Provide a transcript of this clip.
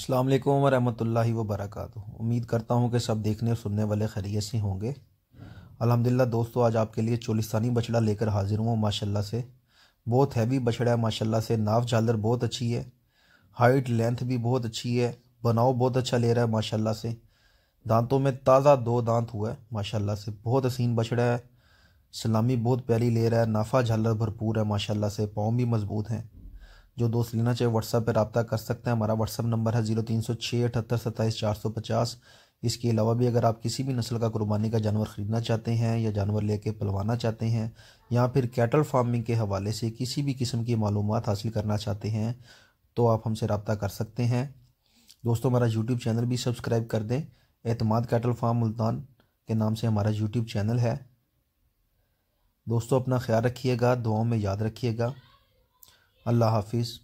अल्लाम वरहमल वबरक उम्मीद करता हूँ कि सब देखने और सुनने वाले खैरियत से होंगे अलहमदिल्ला दोस्तों आज आपके लिए चोलिस्तानी बछड़ा लेकर हाजिर हूँ माशाल्लाह से बहुत हैवी बछड़ा है माशाल्लाह से नाव झालर बहुत अच्छी है हाइट लेंथ भी बहुत अच्छी है बनाव बहुत अच्छा ले रहा है माशाल्लाह से दांतों में ताज़ा दो दांत हुआ है माशाल्लाह से बहुत हसीन बछड़ा है सलामी बहुत प्यारी ले रहा है नाफा झालर भरपूर है माशाल्लाह से पाँव भी मजबूत हैं जो दोस्त लेना चाहे व्हाट्सएप पर रबता कर सकते हैं हमारा व्हाट्सअप नंबर है जीरो तीन सौ छः अठहत्तर सत्ताईस चार सौ पचास इसके अलावा भी अगर आप किसी भी नस्ल का कुर्बानी का जानवर ख़रीदना चाहते हैं या जानवर लेके पलवाना चाहते हैं या फिर कैटल फार्मिंग के हवाले से किसी भी किस्म की मालूम हासिल करना चाहते हैं तो आप हमसे रबता कर सकते हैं दोस्तों हमारा यूट्यूब चैनल भी सब्सक्राइब कर दें एतमाद कैटल फार्म मुल्तान के नाम से हमारा यूट्यूब चैनल है दोस्तों अपना ख्याल रखिएगा दुआओं में याद रखिएगा اللہ حافظ